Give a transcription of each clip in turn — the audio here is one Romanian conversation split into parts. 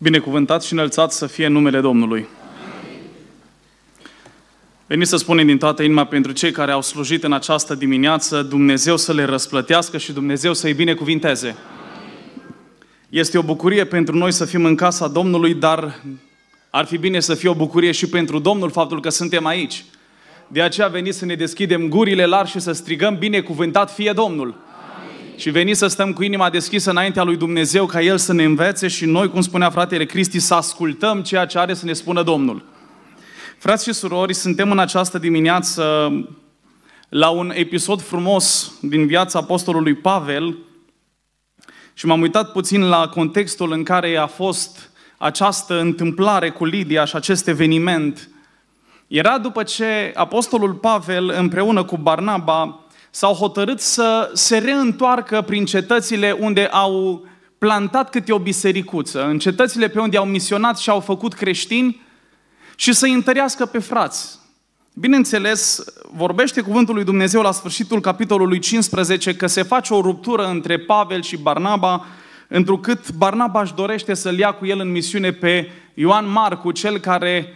Binecuvântat și înălțat să fie numele Domnului. Veniți să spunem din toată inima pentru cei care au slujit în această dimineață, Dumnezeu să le răsplătească și Dumnezeu să-i binecuvinteze. Este o bucurie pentru noi să fim în casa Domnului, dar ar fi bine să fie o bucurie și pentru Domnul faptul că suntem aici. De aceea veniți să ne deschidem gurile largi și să strigăm binecuvântat fie Domnul. Amin. Și veni să stăm cu inima deschisă înaintea lui Dumnezeu ca El să ne învețe și noi, cum spunea fratele Cristi, să ascultăm ceea ce are să ne spună Domnul. Frați și surori, suntem în această dimineață la un episod frumos din viața apostolului Pavel și m-am uitat puțin la contextul în care a fost această întâmplare cu Lidia și acest eveniment. Era după ce apostolul Pavel împreună cu Barnaba s-au hotărât să se reîntoarcă prin cetățile unde au plantat câte o bisericuță, în cetățile pe unde au misionat și au făcut creștini și să-i întărească pe frați. Bineînțeles, vorbește cuvântul lui Dumnezeu la sfârșitul capitolului 15 că se face o ruptură între Pavel și Barnaba, întrucât Barnaba își dorește să-l ia cu el în misiune pe Ioan Marcu, cel care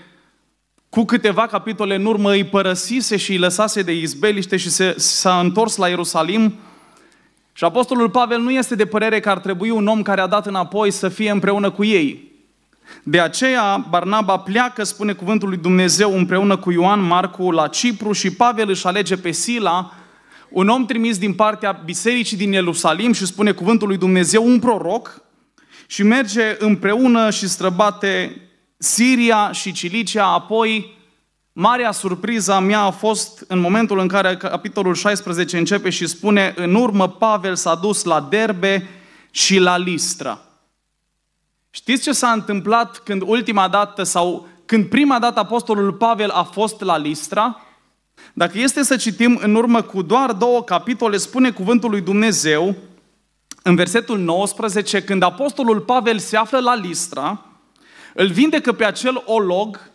cu câteva capitole în urmă îi părăsise și îi lăsase de izbeliște și se, s-a întors la Ierusalim. Și Apostolul Pavel nu este de părere că ar trebui un om care a dat înapoi să fie împreună cu ei. De aceea, Barnaba pleacă, spune cuvântul lui Dumnezeu, împreună cu Ioan Marcu la Cipru și Pavel își alege pe Sila, un om trimis din partea bisericii din Ierusalim și spune cuvântul lui Dumnezeu, un proroc, și merge împreună și străbate Siria și Cilicia, apoi Marea surpriza mea a fost în momentul în care capitolul 16 începe și spune în urmă Pavel s-a dus la Derbe și la Listra. Știți ce s-a întâmplat când ultima dată sau când prima dată apostolul Pavel a fost la Listra? Dacă este să citim în urmă cu doar două capitole, spune cuvântul lui Dumnezeu în versetul 19, când apostolul Pavel se află la Listra, îl vindecă pe acel olog,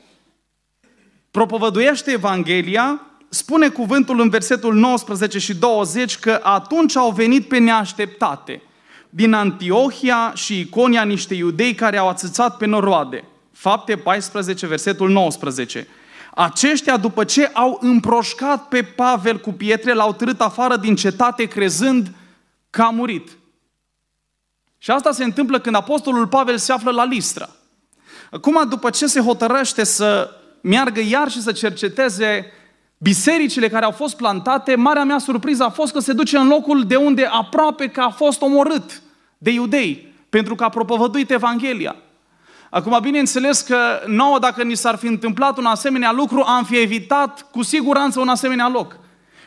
propovăduiește Evanghelia, spune cuvântul în versetul 19 și 20 că atunci au venit pe neașteptate din Antiohia și Iconia niște iudei care au ațățat pe noroade. Fapte 14, versetul 19. Aceștia, după ce au împroșcat pe Pavel cu pietre, l-au târât afară din cetate crezând că a murit. Și asta se întâmplă când apostolul Pavel se află la Listra. Acum, după ce se hotărăște să meargă iar și să cerceteze bisericile care au fost plantate, marea mea surpriză a fost că se duce în locul de unde aproape că a fost omorât de iudei, pentru că a propovăduit Evanghelia. Acum, bineînțeles că nouă, dacă ni s-ar fi întâmplat un asemenea lucru, am fi evitat cu siguranță un asemenea loc.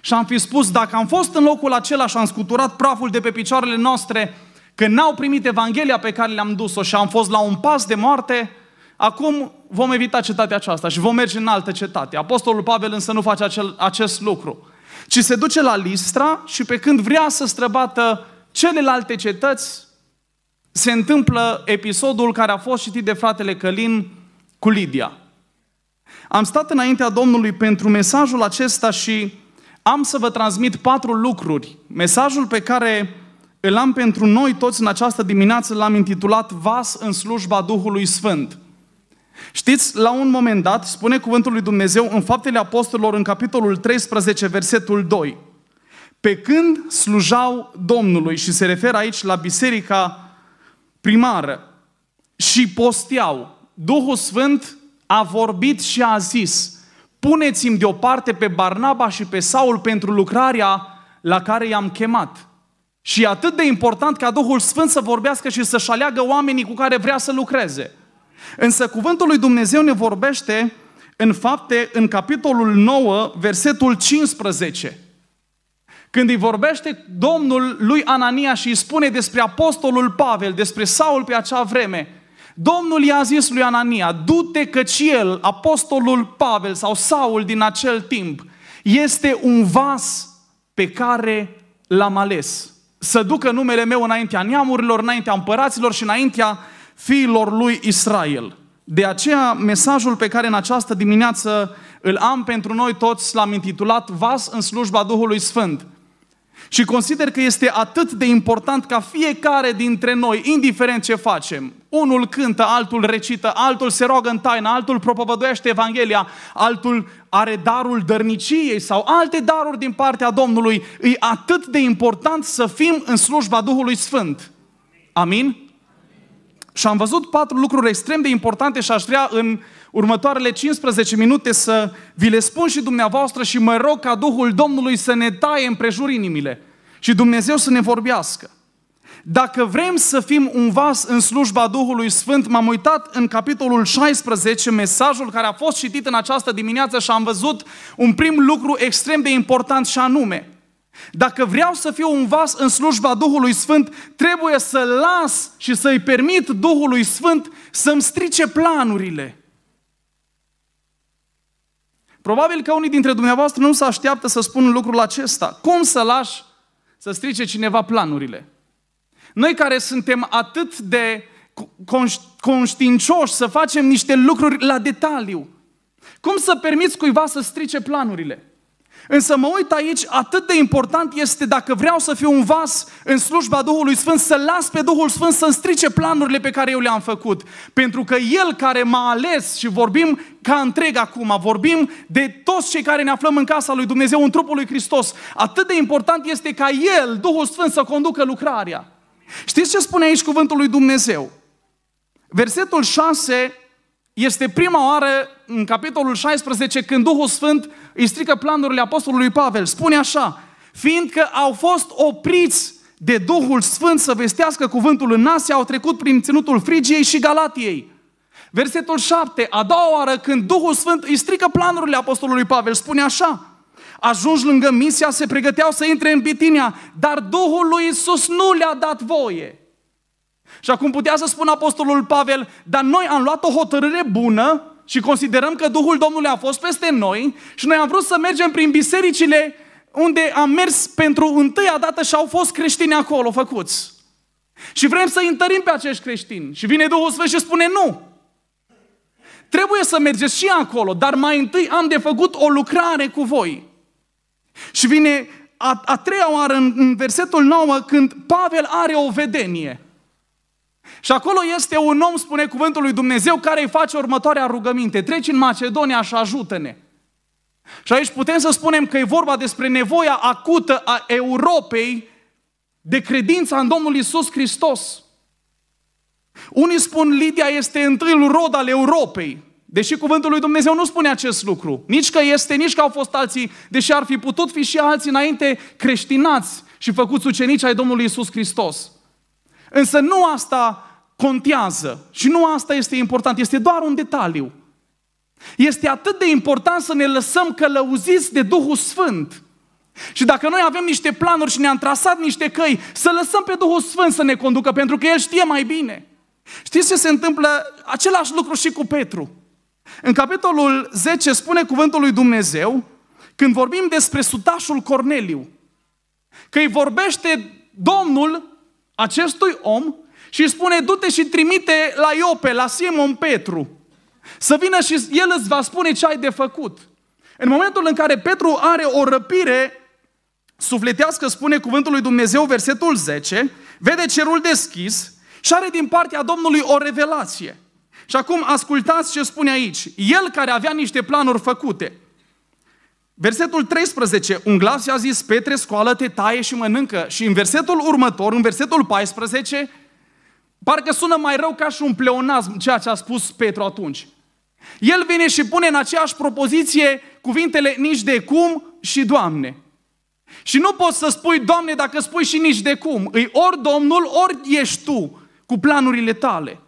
Și am fi spus, dacă am fost în locul acela și am scuturat praful de pe picioarele noastre, că n-au primit Evanghelia pe care le-am dus-o și am fost la un pas de moarte, acum vom evita cetatea aceasta și vom merge în altă cetate. Apostolul Pavel însă nu face acel, acest lucru, ci se duce la Listra și pe când vrea să străbată celelalte cetăți, se întâmplă episodul care a fost citit de fratele Călin cu Lidia. Am stat înaintea Domnului pentru mesajul acesta și am să vă transmit patru lucruri. Mesajul pe care îl am pentru noi toți în această dimineață l-am intitulat Vas în slujba Duhului Sfânt. Știți, la un moment dat, spune cuvântul lui Dumnezeu în Faptele Apostolilor, în capitolul 13, versetul 2. Pe când slujau Domnului, și se referă aici la biserica primară, și posteau, Duhul Sfânt a vorbit și a zis, puneți-mi deoparte pe Barnaba și pe Saul pentru lucrarea la care i-am chemat. Și e atât de important ca Duhul Sfânt să vorbească și să-și aleagă oamenii cu care vrea să lucreze – Însă cuvântul lui Dumnezeu ne vorbește în fapte, în capitolul 9, versetul 15. Când îi vorbește Domnul lui Anania și îi spune despre apostolul Pavel, despre Saul pe acea vreme, Domnul i-a zis lui Anania, du-te căci el, apostolul Pavel sau Saul din acel timp, este un vas pe care l-am ales. Să ducă numele meu înaintea neamurilor, înaintea împăraților și înaintea uh, fiilor lui Israel. De aceea, mesajul pe care în această dimineață îl am pentru noi toți l-am intitulat Vas în slujba Duhului Sfânt. Și consider că este atât de important ca fiecare dintre noi, indiferent ce facem, unul cântă, altul recită, altul se roagă în taină, altul propovăduiește Evanghelia, altul are darul dărniciei sau alte daruri din partea Domnului, e atât de important să fim în slujba Duhului Sfânt. Amin? Și am văzut patru lucruri extrem de importante și aș vrea în următoarele 15 minute să vi le spun și dumneavoastră și mă rog ca Duhul Domnului să ne taie împrejur inimile și Dumnezeu să ne vorbească. Dacă vrem să fim un vas în slujba Duhului Sfânt, m-am uitat în capitolul 16, mesajul care a fost citit în această dimineață și am văzut un prim lucru extrem de important și anume – dacă vreau să fiu un vas în slujba Duhului Sfânt, trebuie să las și să-i permit Duhului Sfânt să-mi strice planurile. Probabil că unii dintre dumneavoastră nu se așteaptă să spun lucrul acesta. Cum să lași să strice cineva planurile? Noi care suntem atât de conștiincioși să facem niște lucruri la detaliu, cum să permiți cuiva să strice planurile? Însă mă uit aici, atât de important este dacă vreau să fiu un vas în slujba Duhului Sfânt, să las pe Duhul Sfânt să-mi strice planurile pe care eu le-am făcut. Pentru că El care m-a ales și vorbim ca întreg acum, vorbim de toți cei care ne aflăm în casa lui Dumnezeu, în trupul lui Hristos. Atât de important este ca El, Duhul Sfânt, să conducă lucrarea. Știți ce spune aici cuvântul lui Dumnezeu? Versetul 6 este prima oară în capitolul 16 când Duhul Sfânt îi strică planurile Apostolului Pavel. Spune așa, fiindcă au fost opriți de Duhul Sfânt să vestească cuvântul în Asia, au trecut prin ținutul Frigiei și Galatiei. Versetul 7, a doua oară când Duhul Sfânt îi strică planurile Apostolului Pavel, spune așa, ajungi lângă misia, se pregăteau să intre în Bitinia, dar Duhul lui Isus nu le-a dat voie. Și acum putea să spună Apostolul Pavel, dar noi am luat o hotărâre bună și considerăm că Duhul Domnului a fost peste noi și noi am vrut să mergem prin bisericile unde am mers pentru întâia dată și au fost creștini acolo făcuți. Și vrem să întărim pe acești creștini. Și vine Duhul Sfânt și spune nu. Trebuie să mergeți și acolo, dar mai întâi am de făcut o lucrare cu voi. Și vine a, a treia oară în, în versetul 9 când Pavel are o vedenie. Și acolo este un om, spune cuvântul lui Dumnezeu, care îi face următoarea rugăminte. Treci în Macedonia și ajută-ne. Și aici putem să spunem că e vorba despre nevoia acută a Europei de credința în Domnul Isus Hristos. Unii spun Lidia este întâiul rod al Europei, deși cuvântul lui Dumnezeu nu spune acest lucru. Nici că este, nici că au fost alții, deși ar fi putut fi și alții înainte creștinați și făcuți ucenici ai Domnului Isus Hristos. Însă nu asta contează și nu asta este important, este doar un detaliu. Este atât de important să ne lăsăm călăuziți de Duhul Sfânt. Și dacă noi avem niște planuri și ne-am trasat niște căi, să lăsăm pe Duhul Sfânt să ne conducă, pentru că El știe mai bine. Știți ce se întâmplă? Același lucru și cu Petru. În capitolul 10 spune cuvântul lui Dumnezeu, când vorbim despre sutașul Corneliu, că îi vorbește Domnul acestui om și îi spune, du-te și trimite la Iope, la Simon Petru, să vină și el îți va spune ce ai de făcut. În momentul în care Petru are o răpire sufletească, spune cuvântul lui Dumnezeu, versetul 10, vede cerul deschis și are din partea Domnului o revelație. Și acum ascultați ce spune aici. El care avea niște planuri făcute, Versetul 13, un glas i-a zis, Petre, scoală-te, taie și mănâncă. Și în versetul următor, în versetul 14, parcă sună mai rău ca și un pleonasm ceea ce a spus Petru atunci. El vine și pune în aceeași propoziție cuvintele nici de cum și Doamne. Și nu poți să spui, Doamne, dacă spui și nici de cum. Îi ori Domnul, ori ești tu cu planurile tale.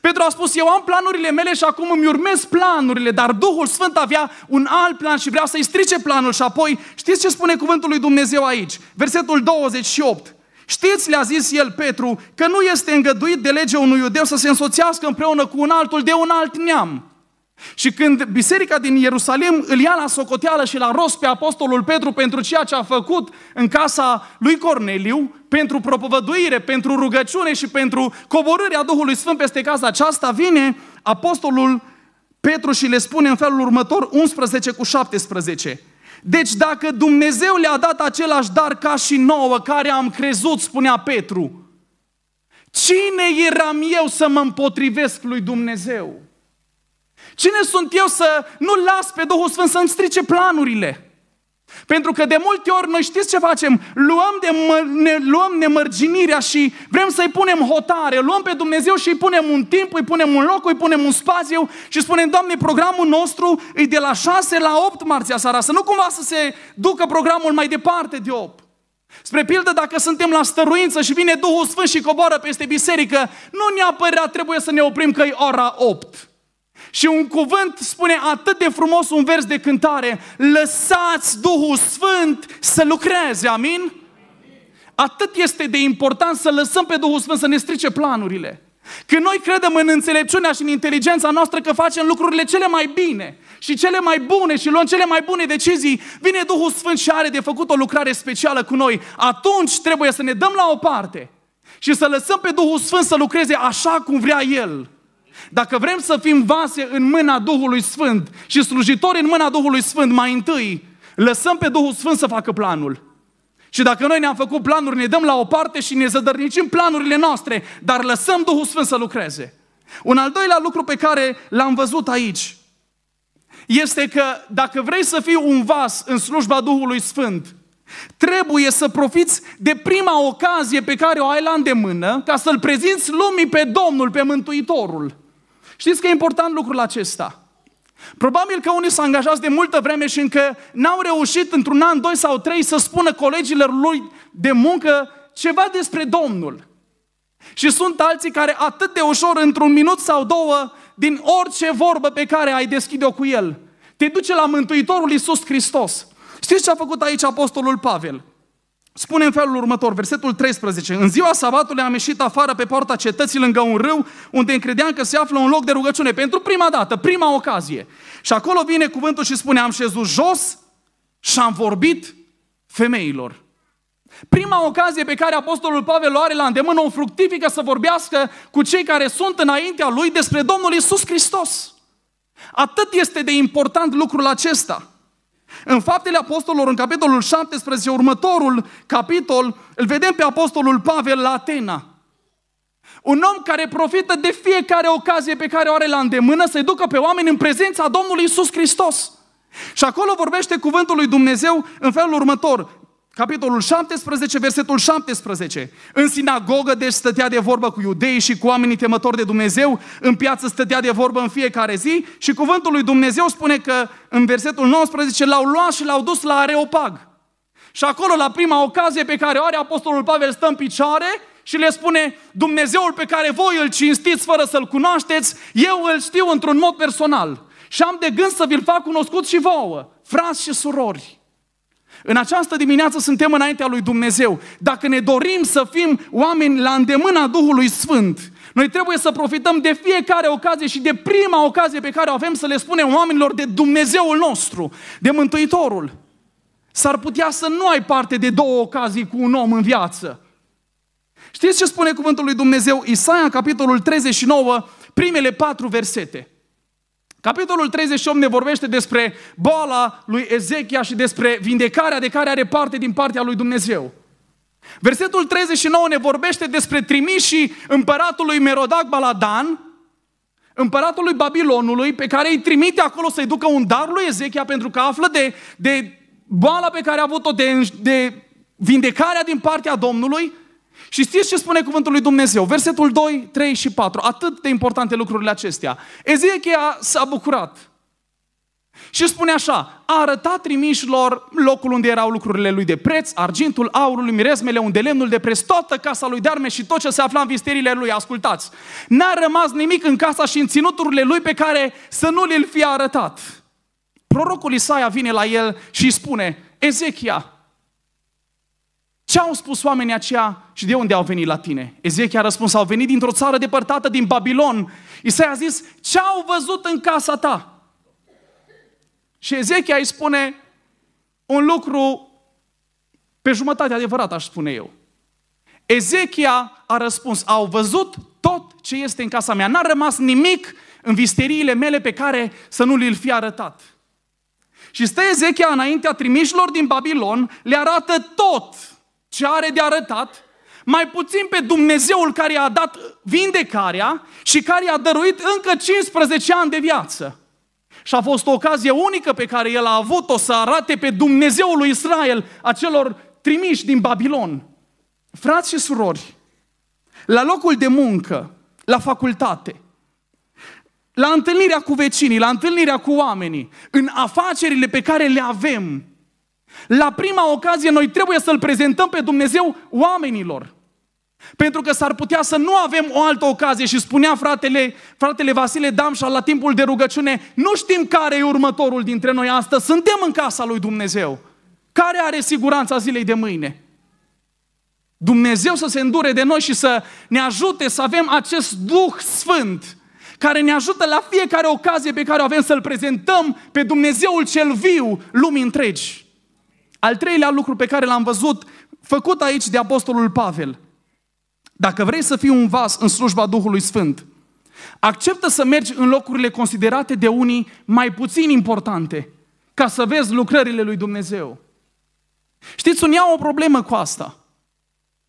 Petru a spus, eu am planurile mele și acum îmi urmez planurile, dar Duhul Sfânt avea un alt plan și vrea să-i strice planul și apoi, știți ce spune cuvântul lui Dumnezeu aici? Versetul 28. Știți, le-a zis el Petru, că nu este îngăduit de lege unui iudeu să se însoțească împreună cu un altul de un alt neam. Și când biserica din Ierusalim îl ia la socoteală și la rost pe apostolul Petru pentru ceea ce a făcut în casa lui Corneliu, pentru propovăduire, pentru rugăciune și pentru coborârea Duhului Sfânt peste casa aceasta, vine apostolul Petru și le spune în felul următor, 11 cu 17. Deci dacă Dumnezeu le-a dat același dar ca și nouă, care am crezut, spunea Petru, cine eram eu să mă împotrivesc lui Dumnezeu? Cine sunt eu să nu las pe Duhul Sfânt să-mi strice planurile? Pentru că de multe ori noi știți ce facem? Luăm, de, ne, luăm nemărginirea și vrem să-i punem hotare. Luăm pe Dumnezeu și îi punem un timp, îi punem un loc, îi punem un spațiu și spunem, Doamne, programul nostru e de la 6 la 8 marțea seara. Să nu cumva să se ducă programul mai departe de 8. Spre pildă, dacă suntem la stăruință și vine Duhul Sfânt și coboară peste biserică, nu neapărat trebuie să ne oprim că e ora 8. Și un cuvânt spune atât de frumos un vers de cântare, lăsați Duhul Sfânt să lucreze, amin? Atât este de important să lăsăm pe Duhul Sfânt să ne strice planurile. Că noi credem în înțelepciunea și în inteligența noastră că facem lucrurile cele mai bine și cele mai bune și luăm cele mai bune decizii, vine Duhul Sfânt și are de făcut o lucrare specială cu noi. Atunci trebuie să ne dăm la o parte și să lăsăm pe Duhul Sfânt să lucreze așa cum vrea El. Dacă vrem să fim vase în mâna Duhului Sfânt și slujitori în mâna Duhului Sfânt, mai întâi lăsăm pe Duhul Sfânt să facă planul. Și dacă noi ne-am făcut planuri, ne dăm la o parte și ne zădărnicim planurile noastre, dar lăsăm Duhul Sfânt să lucreze. Un al doilea lucru pe care l-am văzut aici este că dacă vrei să fii un vas în slujba Duhului Sfânt, Trebuie să profiți de prima ocazie pe care o ai la îndemână ca să-L prezinți lumii pe Domnul, pe Mântuitorul. Știți că e important lucrul acesta. Probabil că unii s-au angajat de multă vreme și încă n-au reușit într-un an, doi sau trei să spună colegilor lui de muncă ceva despre Domnul. Și sunt alții care atât de ușor, într-un minut sau două, din orice vorbă pe care ai deschide-o cu el, te duce la Mântuitorul Iisus Hristos. Știți ce a făcut aici apostolul Pavel? Spune în felul următor, versetul 13. În ziua sabatului am ieșit afară pe poarta cetății lângă un râu, unde credeam că se află un loc de rugăciune pentru prima dată, prima ocazie. Și acolo vine cuvântul și spune, am șezut jos și am vorbit femeilor. Prima ocazie pe care Apostolul Pavel o are la îndemână, o fructifică să vorbească cu cei care sunt înaintea lui despre Domnul Isus Hristos. Atât este de important lucrul acesta. În Faptele Apostolilor, în capitolul 17, următorul capitol, îl vedem pe Apostolul Pavel la Atena. Un om care profită de fiecare ocazie pe care o are la îndemână să-i ducă pe oameni în prezența Domnului Isus Hristos. Și acolo vorbește cuvântul lui Dumnezeu în felul următor capitolul 17, versetul 17. În sinagogă, deci, stătea de vorbă cu iudei și cu oamenii temători de Dumnezeu, în piață stătea de vorbă în fiecare zi și cuvântul lui Dumnezeu spune că în versetul 19 l-au luat și l-au dus la Areopag. Și acolo, la prima ocazie pe care o are Apostolul Pavel, stă în picioare și le spune, Dumnezeul pe care voi îl cinstiți fără să-L cunoașteți, eu îl știu într-un mod personal și am de gând să vi-L fac cunoscut și vouă, frați și surori. În această dimineață suntem înaintea lui Dumnezeu. Dacă ne dorim să fim oameni la îndemâna Duhului Sfânt, noi trebuie să profităm de fiecare ocazie și de prima ocazie pe care o avem să le spunem oamenilor de Dumnezeul nostru, de Mântuitorul. S-ar putea să nu ai parte de două ocazii cu un om în viață. Știți ce spune cuvântul lui Dumnezeu? Isaia, capitolul 39, primele patru versete. Capitolul 38 ne vorbește despre boala lui Ezechia și despre vindecarea de care are parte din partea lui Dumnezeu. Versetul 39 ne vorbește despre trimișii împăratului Merodac Baladan, împăratului Babilonului, pe care îi trimite acolo să-i ducă un dar lui Ezechia pentru că află de, de boala pe care a avut-o, de, de vindecarea din partea Domnului și știți ce spune cuvântul lui Dumnezeu? Versetul 2, 3 și 4. Atât de importante lucrurile acestea. Ezechia s-a bucurat. Și spune așa, a arătat trimișilor locul unde erau lucrurile lui de preț, argintul, aurul, mirezmele, unde lemnul de preț, toată casa lui Darme și tot ce se afla în visterile lui. Ascultați, n-a rămas nimic în casa și în ținuturile lui pe care să nu le-l fie arătat. Prorocul Isaia vine la el și spune, Ezechia, ce au spus oamenii aceia și de unde au venit la tine? Ezechia a răspuns, au venit dintr-o țară depărtată, din Babilon. Isaia a zis, ce au văzut în casa ta? Și Ezechia îi spune un lucru pe jumătate adevărat, aș spune eu. Ezechia a răspuns, au văzut tot ce este în casa mea. N-a rămas nimic în visteriile mele pe care să nu li-l fi arătat. Și stă Ezechia înaintea trimișilor din Babilon, le arată tot ce are de arătat, mai puțin pe Dumnezeul care i-a dat vindecarea și care i-a dăruit încă 15 ani de viață. Și a fost o ocazie unică pe care el a avut-o să arate pe Dumnezeul lui Israel, acelor trimiși din Babilon. Frați și surori, la locul de muncă, la facultate, la întâlnirea cu vecinii, la întâlnirea cu oamenii, în afacerile pe care le avem, la prima ocazie noi trebuie să-L prezentăm pe Dumnezeu oamenilor. Pentru că s-ar putea să nu avem o altă ocazie și spunea fratele, fratele Vasile Damșa la timpul de rugăciune, nu știm care e următorul dintre noi astăzi, suntem în casa lui Dumnezeu. Care are siguranța zilei de mâine? Dumnezeu să se îndure de noi și să ne ajute să avem acest Duh Sfânt care ne ajută la fiecare ocazie pe care o avem să-L prezentăm pe Dumnezeul cel viu lumii întregi. Al treilea lucru pe care l-am văzut, făcut aici de Apostolul Pavel. Dacă vrei să fii un vas în slujba Duhului Sfânt, acceptă să mergi în locurile considerate de unii mai puțin importante, ca să vezi lucrările lui Dumnezeu. Știți, unii au o problemă cu asta.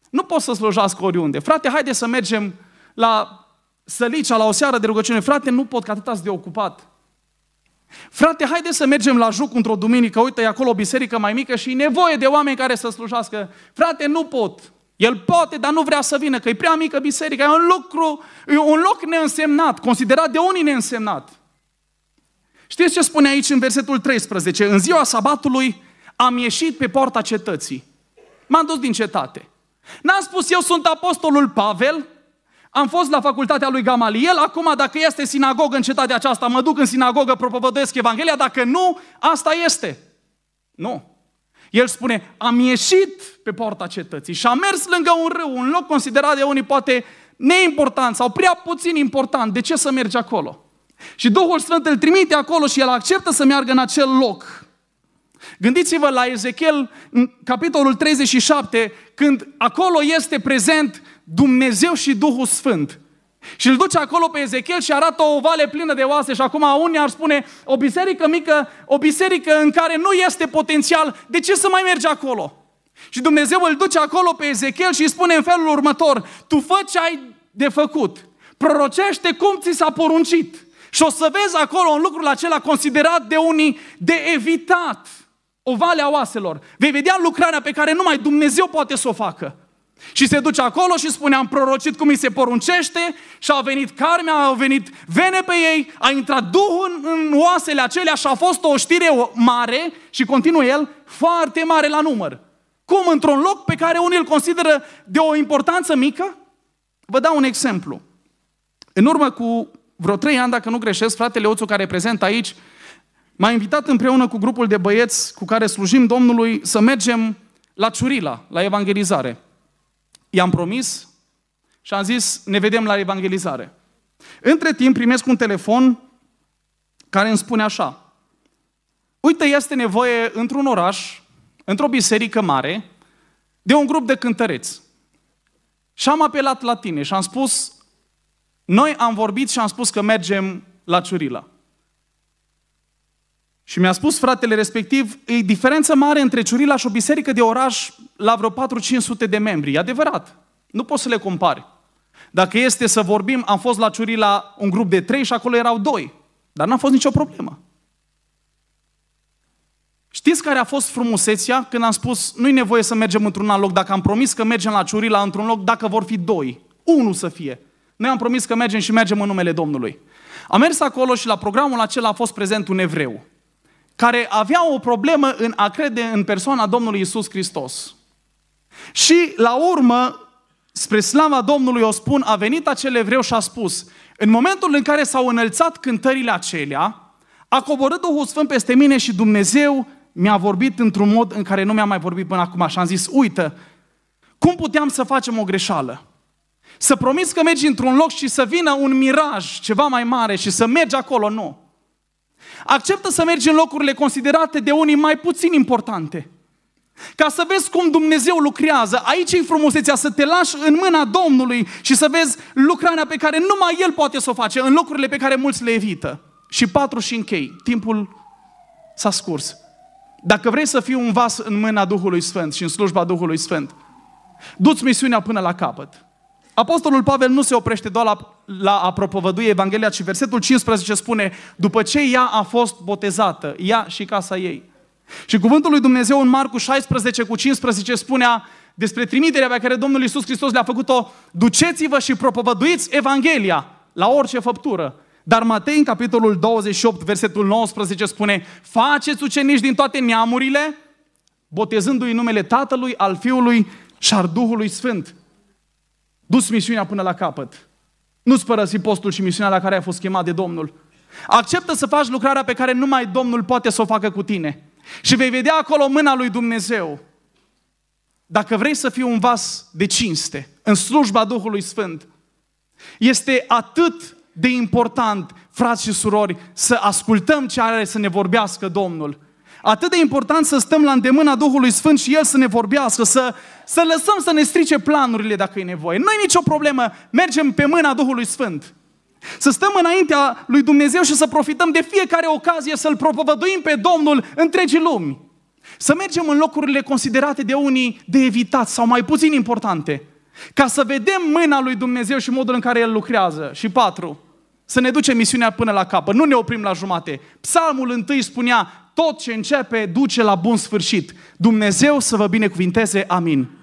Nu poți să slujească oriunde. Frate, haide să mergem la Sălicea, la o seară de rugăciune. Frate, nu pot, că atât de ocupat. Frate, haide să mergem la Juc într-o duminică, uite, e acolo o biserică mai mică și e nevoie de oameni care să slujească. Frate, nu pot. El poate, dar nu vrea să vină, că e prea mică biserica, e un, lucru, e un loc neînsemnat, considerat de unii neînsemnat. Știți ce spune aici în versetul 13? În ziua sabatului am ieșit pe poarta cetății. M-am dus din cetate. N-am spus eu sunt apostolul Pavel, am fost la facultatea lui Gamaliel, acum dacă este sinagogă în cetatea aceasta, mă duc în sinagogă, propovăduiesc Evanghelia, dacă nu, asta este. Nu. El spune, am ieșit pe poarta cetății și am mers lângă un râu, un loc considerat de unii poate neimportant sau prea puțin important. De ce să mergi acolo? Și Duhul Sfânt îl trimite acolo și el acceptă să meargă în acel loc. Gândiți-vă la Ezechiel, în capitolul 37, când acolo este prezent Dumnezeu și Duhul Sfânt. Și îl duce acolo pe Ezechiel și arată o vale plină de oase și acum unii ar spune o biserică mică, o biserică în care nu este potențial, de ce să mai mergi acolo? Și Dumnezeu îl duce acolo pe Ezechiel și îi spune în felul următor, tu fă ce ai de făcut, prorocește cum ți s-a poruncit și o să vezi acolo un lucru acela considerat de unii de evitat, o vale a oaselor. Vei vedea lucrarea pe care numai Dumnezeu poate să o facă. Și se duce acolo și spune, am prorocit cum mi se poruncește și au venit carmea, au venit vene pe ei, a intrat Duhul în oasele acelea și a fost o știre mare și continuă el, foarte mare la număr. Cum într-un loc pe care unii îl consideră de o importanță mică? Vă dau un exemplu. În urmă cu vreo trei ani, dacă nu greșesc, fratele Oțu care e prezent aici, m-a invitat împreună cu grupul de băieți cu care slujim Domnului să mergem la Ciurila, la evangelizare i-am promis și am zis, ne vedem la evangelizare. Între timp primesc un telefon care îmi spune așa, uite, este nevoie într-un oraș, într-o biserică mare, de un grup de cântăreți. Și am apelat la tine și am spus, noi am vorbit și am spus că mergem la Ciurila. Și mi-a spus fratele respectiv, e diferență mare între Ciurila și o biserică de oraș la vreo 4-500 de membri. E adevărat. Nu poți să le compari. Dacă este să vorbim, am fost la Ciurila un grup de trei și acolo erau doi. Dar n-a fost nicio problemă. Știți care a fost frumusețea când am spus nu-i nevoie să mergem într-un alt loc, dacă am promis că mergem la Ciurila într-un loc, dacă vor fi doi, unul să fie. Noi am promis că mergem și mergem în numele Domnului. Am mers acolo și la programul acela a fost prezent un evreu care aveau o problemă în a crede în persoana Domnului Isus Hristos. Și la urmă, spre slava Domnului o spun, a venit acel evreu și a spus, în momentul în care s-au înălțat cântările acelea, a coborât Duhul Sfânt peste mine și Dumnezeu mi-a vorbit într-un mod în care nu mi-a mai vorbit până acum și am zis, uită, cum puteam să facem o greșeală? Să promiți că mergi într-un loc și să vină un miraj, ceva mai mare și să mergi acolo, nu. Acceptă să mergi în locurile considerate de unii mai puțin importante. Ca să vezi cum Dumnezeu lucrează, aici e frumusețea, să te lași în mâna Domnului și să vezi lucrarea pe care numai El poate să o face, în locurile pe care mulți le evită. Și patru și închei. Timpul s-a scurs. Dacă vrei să fii un vas în mâna Duhului Sfânt și în slujba Duhului Sfânt, du-ți misiunea până la capăt. Apostolul Pavel nu se oprește doar la, la a propovădui Evanghelia, ci versetul 15 spune, după ce ea a fost botezată, ea și casa ei. Și cuvântul lui Dumnezeu în Marcu 16 cu 15 spunea despre trimiterea pe care Domnul Iisus Hristos le-a făcut-o, duceți-vă și propovăduiți Evanghelia la orice făptură. Dar Matei, în capitolul 28, versetul 19, spune Faceți ucenici din toate neamurile, botezându-i numele Tatălui, al Fiului și al Duhului Sfânt dus misiunea până la capăt. Nu-ți părăsi postul și misiunea la care ai fost chemat de Domnul. Acceptă să faci lucrarea pe care numai Domnul poate să o facă cu tine. Și vei vedea acolo mâna lui Dumnezeu. Dacă vrei să fii un vas de cinste în slujba Duhului Sfânt, este atât de important, frați și surori, să ascultăm ce are să ne vorbească Domnul. Atât de important să stăm la îndemâna Duhului Sfânt și El să ne vorbească, să, să lăsăm să ne strice planurile dacă e nevoie. nu e nicio problemă, mergem pe mâna Duhului Sfânt. Să stăm înaintea lui Dumnezeu și să profităm de fiecare ocazie să-L propovăduim pe Domnul întregii lumi. Să mergem în locurile considerate de unii de evitat sau mai puțin importante, ca să vedem mâna lui Dumnezeu și modul în care El lucrează. Și patru, să ne ducem misiunea până la capăt, nu ne oprim la jumate. Psalmul întâi spunea, tot ce începe duce la bun sfârșit. Dumnezeu să vă binecuvinteze, amin.